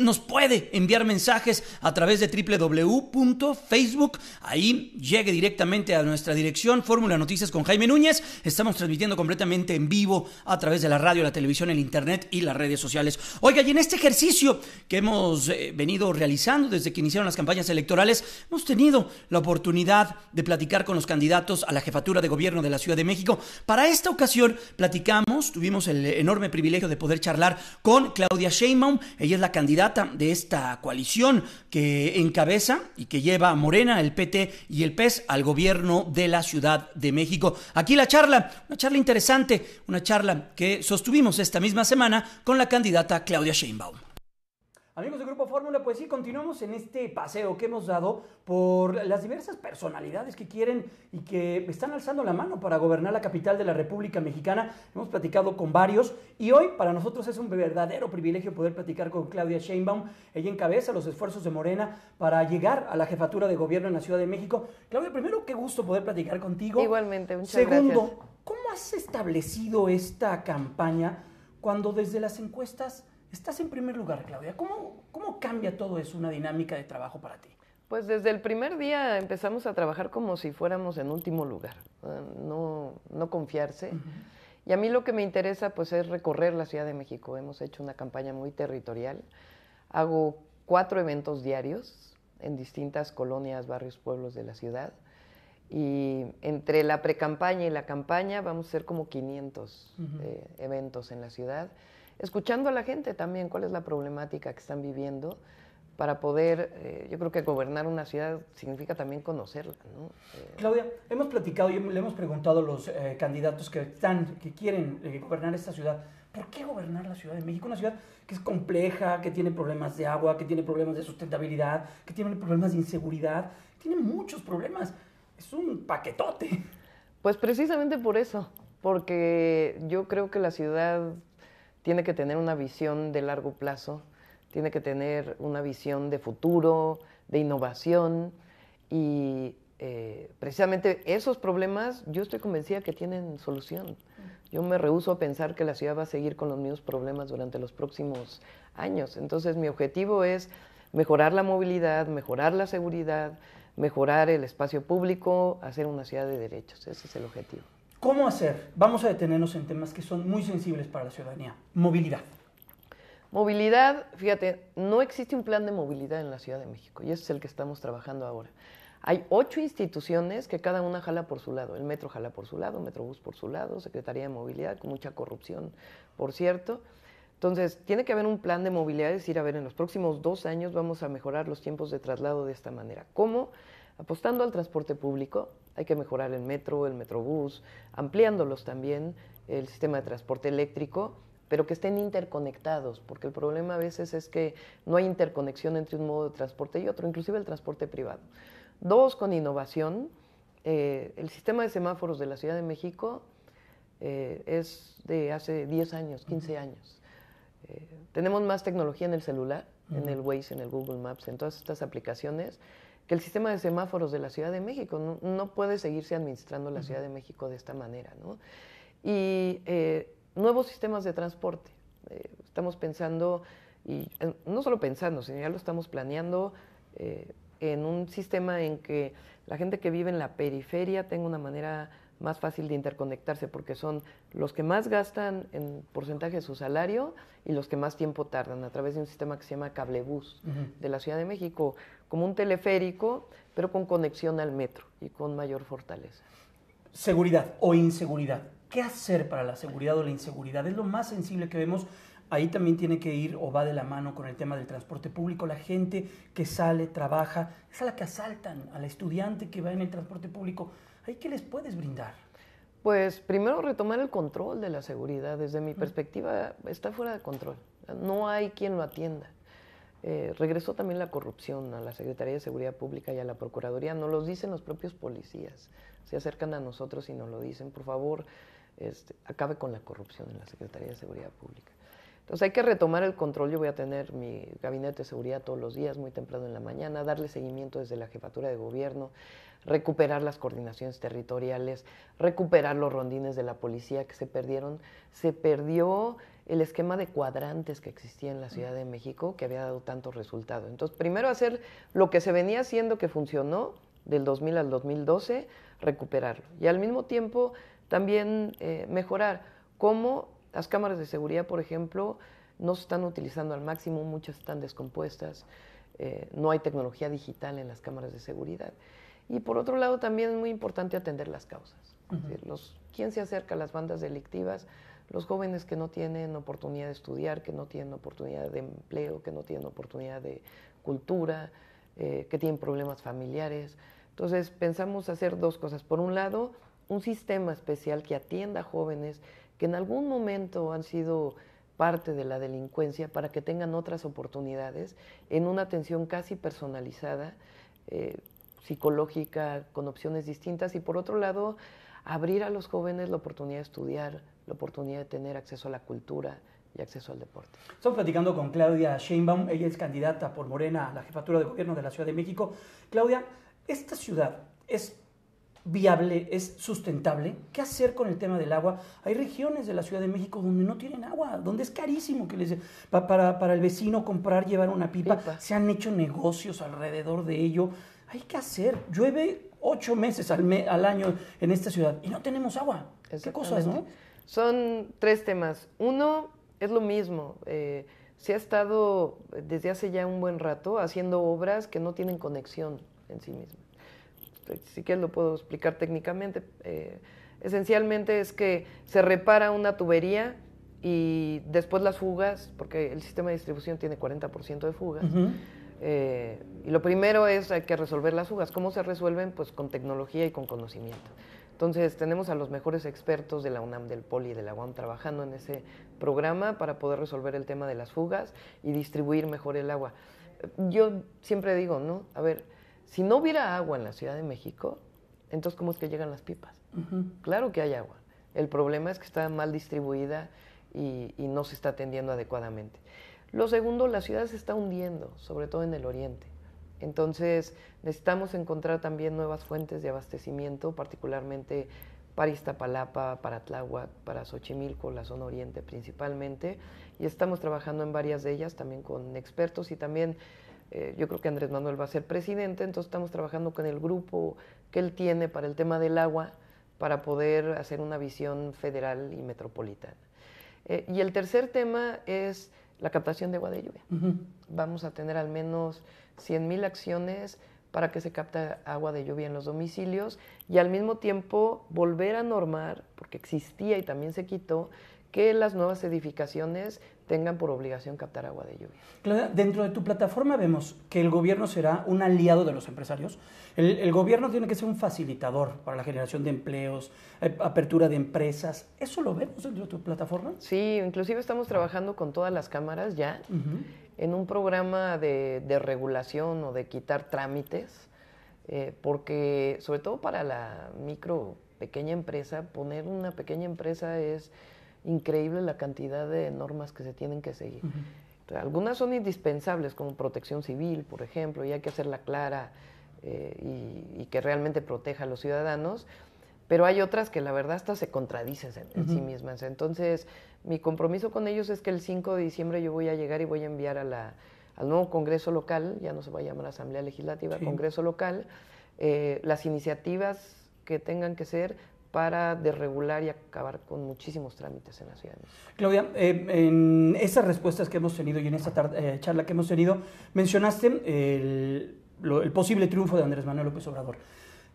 nos puede enviar mensajes a través de www.facebook. Ahí llegue directamente a nuestra dirección, Fórmula Noticias con Jaime Núñez. Estamos transmitiendo completamente en vivo a través de la radio, la televisión, el internet y las redes sociales. Oiga, y en este ejercicio que hemos eh, venido realizando desde que iniciaron las campañas electorales, hemos tenido la oportunidad de platicar con los candidatos a la jefatura de gobierno de la Ciudad de México. Para esta ocasión platicamos, tuvimos el enorme privilegio de poder charlar con Claudia Sheinbaum. Ella es la candidata de esta coalición que encabeza y que lleva a Morena, el PT y el PES al gobierno de la Ciudad de México. Aquí la charla, una charla interesante, una charla que sostuvimos esta misma semana con la candidata Claudia Sheinbaum. Amigos de Grupo Fórmula, pues sí, continuamos en este paseo que hemos dado por las diversas personalidades que quieren y que están alzando la mano para gobernar la capital de la República Mexicana. Hemos platicado con varios y hoy para nosotros es un verdadero privilegio poder platicar con Claudia Sheinbaum. Ella encabeza los esfuerzos de Morena para llegar a la jefatura de gobierno en la Ciudad de México. Claudia, primero, qué gusto poder platicar contigo. Igualmente, muchas Segundo, ¿cómo has establecido esta campaña cuando desde las encuestas Estás en primer lugar, Claudia. ¿Cómo, ¿Cómo cambia todo eso una dinámica de trabajo para ti? Pues desde el primer día empezamos a trabajar como si fuéramos en último lugar, no, no confiarse. Y a mí lo que me interesa pues es recorrer la Ciudad de México. Hemos hecho una campaña muy territorial. Hago cuatro eventos diarios en distintas colonias, barrios, pueblos de la ciudad. Y entre la precampaña y la campaña vamos a ser como 500 eh, eventos en la ciudad escuchando a la gente también cuál es la problemática que están viviendo para poder, eh, yo creo que gobernar una ciudad significa también conocerla. ¿no? Eh, Claudia, hemos platicado y le hemos preguntado a los eh, candidatos que están, que quieren gobernar esta ciudad, ¿por qué gobernar la Ciudad de México? Una ciudad que es compleja, que tiene problemas de agua, que tiene problemas de sustentabilidad, que tiene problemas de inseguridad, tiene muchos problemas. Es un paquetote. Pues precisamente por eso, porque yo creo que la ciudad tiene que tener una visión de largo plazo, tiene que tener una visión de futuro, de innovación y eh, precisamente esos problemas yo estoy convencida que tienen solución. Yo me rehuso a pensar que la ciudad va a seguir con los mismos problemas durante los próximos años. Entonces mi objetivo es mejorar la movilidad, mejorar la seguridad, mejorar el espacio público, hacer una ciudad de derechos. Ese es el objetivo. ¿Cómo hacer? Vamos a detenernos en temas que son muy sensibles para la ciudadanía. Movilidad. Movilidad, fíjate, no existe un plan de movilidad en la Ciudad de México y ese es el que estamos trabajando ahora. Hay ocho instituciones que cada una jala por su lado. El metro jala por su lado, Metrobús por su lado, Secretaría de Movilidad, con mucha corrupción, por cierto. Entonces, tiene que haber un plan de movilidad, es decir, a ver, en los próximos dos años vamos a mejorar los tiempos de traslado de esta manera. ¿Cómo? apostando al transporte público. Hay que mejorar el metro, el metrobús, ampliándolos también, el sistema de transporte eléctrico, pero que estén interconectados, porque el problema a veces es que no hay interconexión entre un modo de transporte y otro, inclusive el transporte privado. Dos, con innovación. Eh, el sistema de semáforos de la Ciudad de México eh, es de hace 10 años, 15 años. Eh, tenemos más tecnología en el celular, en el Waze, en el Google Maps, en todas estas aplicaciones que el sistema de semáforos de la Ciudad de México no, puede seguirse administrando la Ciudad de México de esta manera. Y eh, nuevos sistemas de transporte. Eh, estamos pensando, y eh, no solo pensando, sino ya lo estamos planeando en un sistema en que la gente que vive en la periferia tenga una manera más fácil de interconectarse, porque son los que más gastan en porcentaje de su salario y los que más tiempo tardan, a través de un sistema que se llama cablebús de la Ciudad de México, como un teleférico, pero con conexión al metro y con mayor fortaleza. Seguridad o inseguridad. ¿Qué hacer para la seguridad o la inseguridad? Es lo más sensible que vemos ahí también tiene que ir o va de la mano con el tema del transporte público. La gente que sale, trabaja, es a la que asaltan, a la estudiante que va en el transporte público. ¿Ahí qué les puedes brindar? Pues primero retomar el control de la seguridad. Desde mi perspectiva está fuera de control. No hay quien lo atienda. Eh, regresó también la corrupción a la Secretaría de Seguridad Pública y a la Procuraduría. Nos lo dicen los propios policías. Se acercan a nosotros y nos lo dicen. Por favor, este, acabe con la corrupción en la Secretaría de Seguridad Pública. Entonces hay que retomar el control. Yo voy a tener mi gabinete de seguridad todos los días, muy temprano en la mañana, darle seguimiento desde la jefatura de gobierno, recuperar las coordinaciones territoriales, recuperar los rondines de la policía que se perdieron. Se perdió el esquema de cuadrantes que existía en la Ciudad de México, que había dado tanto resultado. Entonces, primero hacer lo que se venía haciendo que funcionó del 2000 al 2012, recuperarlo. Y al mismo tiempo también eh, mejorar cómo las cámaras de seguridad, por ejemplo, no se están utilizando al máximo, muchas están descompuestas, eh, no hay tecnología digital en las cámaras de seguridad. Y por otro lado, también es muy importante atender las causas. los, ¿Quién se acerca a las bandas delictivas? Los jóvenes que no tienen oportunidad de estudiar, que no tienen oportunidad de empleo, que no tienen oportunidad de cultura, eh, que tienen problemas familiares. Entonces, pensamos hacer dos cosas. Por un lado, un sistema especial que atienda a jóvenes que en algún momento han sido parte de la delincuencia para que tengan otras oportunidades en una atención casi personalizada, eh, psicológica, con opciones distintas y por otro lado, abrir a los jóvenes la oportunidad de estudiar, la oportunidad de tener acceso a la cultura y acceso al deporte. Estamos platicando con Claudia Sheinbaum, ella es candidata por Morena a la jefatura de gobierno de la Ciudad de México. Claudia, esta ciudad es viable, es sustentable. ¿Qué hacer con el tema del agua? Hay regiones de la Ciudad de México donde no tienen agua, donde es carísimo que les para, para, el vecino comprar, llevar una pipa. Se han hecho negocios alrededor de ello. Hay que hacer. Llueve ocho meses al, año en esta ciudad y no tenemos agua. ¿Qué cosas, no? Son tres temas. Uno es lo mismo. Eh, se ha estado desde hace ya un buen rato haciendo obras que no tienen conexión en sí mismas si quieres lo puedo explicar técnicamente. Eh, esencialmente es que se repara una tubería y después las fugas, porque el sistema de distribución tiene 40% de fugas. Eh, y lo primero es hay que resolver las fugas. ¿Cómo se resuelven? Pues con tecnología y con conocimiento. Entonces tenemos a los mejores expertos de la UNAM, del POLI y de la UAM trabajando en ese programa para poder resolver el tema de las fugas y distribuir mejor el agua. Yo siempre digo, ¿no? A ver, si no hubiera agua en la Ciudad de México, entonces ¿cómo es que llegan las pipas? Claro que hay agua. El problema es que está mal distribuida y, no se está atendiendo adecuadamente. Lo segundo, la ciudad se está hundiendo, sobre todo en el oriente. Entonces necesitamos encontrar también nuevas fuentes de abastecimiento, particularmente para Iztapalapa, para Tláhuac, para Xochimilco, la zona oriente principalmente, y estamos trabajando en varias de ellas también con expertos y también eh, yo creo que Andrés Manuel va a ser presidente, entonces estamos trabajando con el grupo que él tiene para el tema del agua, para poder hacer una visión federal y metropolitana. Eh, y el tercer tema es la captación de agua de lluvia. Vamos a tener al menos 100.000 acciones para que se capte agua de lluvia en los domicilios y al mismo tiempo volver a normar, porque existía y también se quitó, que las nuevas edificaciones tengan por obligación captar agua de lluvia. Claro. dentro de tu plataforma vemos que el gobierno será un aliado de los empresarios. El, gobierno tiene que ser un facilitador para la generación de empleos, eh, apertura de empresas. ¿Eso lo vemos dentro de tu plataforma? Sí, inclusive estamos trabajando con todas las cámaras ya en un programa de, regulación o de quitar trámites, eh, porque sobre todo para la micro, pequeña empresa, poner una pequeña empresa es increíble la cantidad de normas que se tienen que seguir. algunas son indispensables, como protección civil, por ejemplo, y hay que hacerla clara eh, y, que realmente proteja a los ciudadanos, pero hay otras que la verdad hasta se contradicen en, sí mismas. Entonces, mi compromiso con ellos es que el 5 de diciembre yo voy a llegar y voy a enviar al nuevo Congreso Local, ya no se va a llamar Asamblea Legislativa, Congreso Local, eh, las iniciativas que tengan que ser para desregular y acabar con muchísimos trámites en la Ciudad Claudia, eh, en esas respuestas que hemos tenido y en esta eh, charla que hemos tenido, mencionaste el, posible triunfo de Andrés Manuel López Obrador.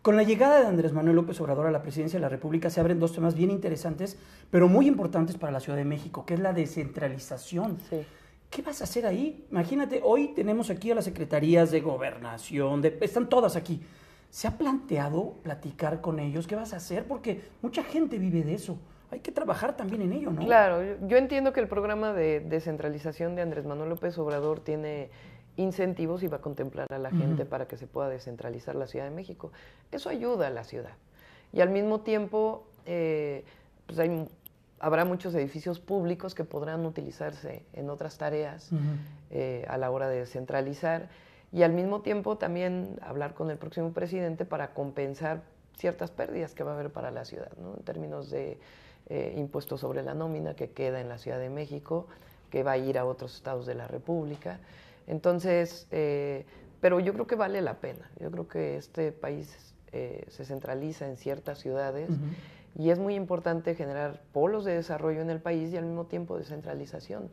Con la llegada de Andrés Manuel López Obrador a la presidencia de la República se abren dos temas bien interesantes, pero muy importantes para la Ciudad de México, que es la descentralización. ¿Qué vas a hacer ahí? Imagínate, hoy tenemos aquí a las secretarías de gobernación, están todas aquí. ¿Se ha planteado platicar con ellos? ¿Qué vas a hacer? Porque mucha gente vive de eso. Hay que trabajar también en ello, ¿no? Claro, yo entiendo que el programa de descentralización de Andrés Manuel López Obrador tiene incentivos y va a contemplar a la gente para que se pueda descentralizar la Ciudad de México. Eso ayuda a la ciudad. Y al mismo tiempo, eh, pues hay, habrá muchos edificios públicos que podrán utilizarse en otras tareas eh, a la hora de descentralizar y al mismo tiempo también hablar con el próximo presidente para compensar ciertas pérdidas que va a haber para la ciudad, ¿no? en términos de eh, impuestos sobre la nómina que queda en la Ciudad de México, que va a ir a otros estados de la República. Entonces, eh, pero yo creo que vale la pena, yo creo que este país eh, se centraliza en ciertas ciudades. Y es muy importante generar polos de desarrollo en el país y al mismo tiempo descentralización,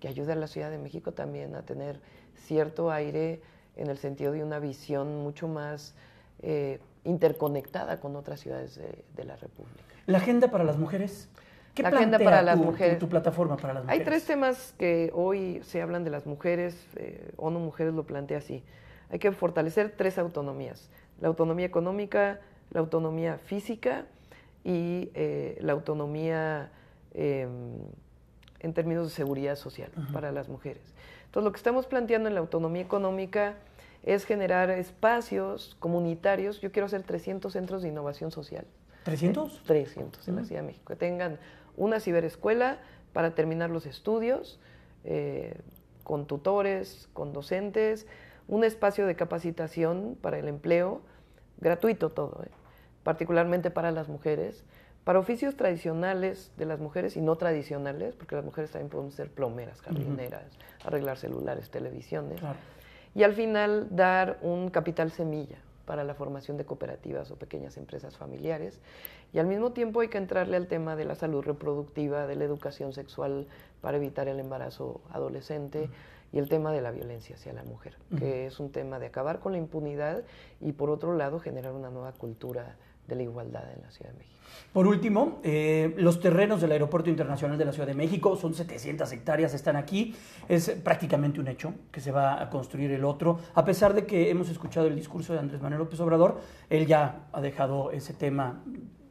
que ayude a la Ciudad de México también a tener cierto aire en el sentido de una visión mucho más eh, interconectada con otras ciudades de, la República. ¿La agenda para las mujeres? ¿Qué la agenda para las mujeres. Tu, plataforma para las mujeres? Hay tres temas que hoy se hablan de las mujeres, eh, ONU Mujeres lo plantea así. Hay que fortalecer tres autonomías, la autonomía económica, la autonomía física y eh, la autonomía em, en términos de seguridad social para las mujeres. Entonces, lo que estamos planteando en la autonomía económica es generar espacios comunitarios. Yo quiero hacer 300 centros de innovación social. ¿300? 300 en la Ciudad de México. Que tengan una ciberescuela para terminar los estudios, eh, con tutores, con docentes, un espacio de capacitación para el empleo, gratuito todo. ¿eh? particularmente para las mujeres, para oficios tradicionales de las mujeres y no tradicionales, porque las mujeres también pueden ser plomeras, jardineras, arreglar celulares, televisiones, y al final dar un capital semilla para la formación de cooperativas o pequeñas empresas familiares. Y al mismo tiempo hay que entrarle al tema de la salud reproductiva, de la educación sexual para evitar el embarazo adolescente. y el tema de la violencia hacia la mujer, que es un tema de acabar con la impunidad y por otro lado generar una nueva cultura de la igualdad en la Ciudad de México. Por último, eh, los terrenos del Aeropuerto Internacional de la Ciudad de México son 700 hectáreas, están aquí. Es prácticamente un hecho que se va a construir el otro. A pesar de que hemos escuchado el discurso de Andrés Manuel López Obrador, él ya ha dejado ese tema,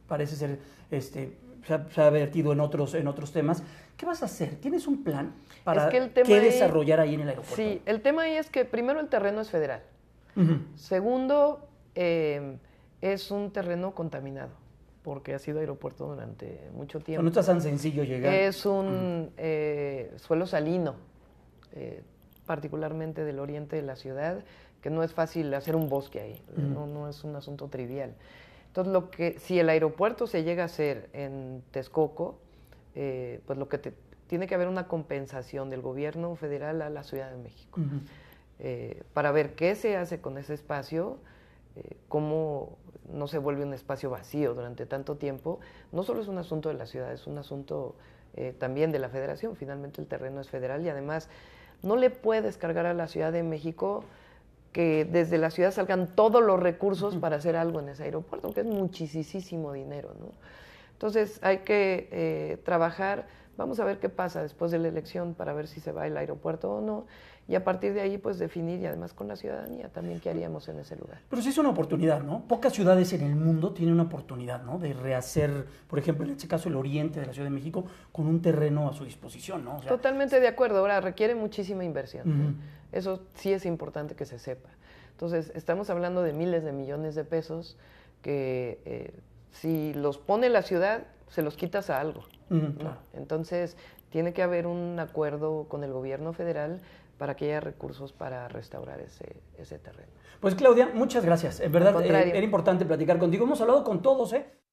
parece ser, este, se ha, vertido en otros, en otros temas. ¿Qué vas a hacer? ¿Tienes un plan para que qué desarrollar ahí en el aeropuerto? Sí, el tema ahí es que primero el terreno es federal. Segundo, eh, es un terreno contaminado porque ha sido aeropuerto durante mucho tiempo. No está tan sencillo llegar. Es un mm. eh, suelo salino, eh, particularmente del oriente de la ciudad, que no es fácil hacer un bosque ahí, mm. no, es un asunto trivial. Entonces, lo que, si el aeropuerto se llega a hacer en Texcoco, eh, pues lo que tiene que haber una compensación del gobierno federal a la Ciudad de México para ver qué se hace con ese espacio eh, cómo no se vuelve un espacio vacío durante tanto tiempo, no solo es un asunto de la ciudad, es un asunto eh, también de la federación. Finalmente el terreno es federal y además no le puedes cargar a la Ciudad de México que desde la ciudad salgan todos los recursos para hacer algo en ese aeropuerto, que es muchísimo dinero. ¿no? Entonces hay que eh, trabajar Vamos a ver qué pasa después de la elección para ver si se va el aeropuerto o no. Y a partir de ahí, pues definir, y además con la ciudadanía también, qué haríamos en ese lugar. Pero sí es una oportunidad, ¿no? Pocas ciudades en el mundo tienen una oportunidad, ¿no? De rehacer, por ejemplo, en este caso, el oriente de la Ciudad de México con un terreno a su disposición, ¿no? Totalmente de acuerdo. Ahora, requiere muchísima inversión. Eso sí es importante que se sepa. Entonces, estamos hablando de miles de millones de pesos que eh, si los pone la ciudad, se los quitas a algo. Entonces, tiene que haber un acuerdo con el gobierno federal para que haya recursos para restaurar ese, ese terreno. Pues Claudia, muchas gracias. En verdad, eh, era importante platicar contigo. Hemos hablado con todos, ¿eh?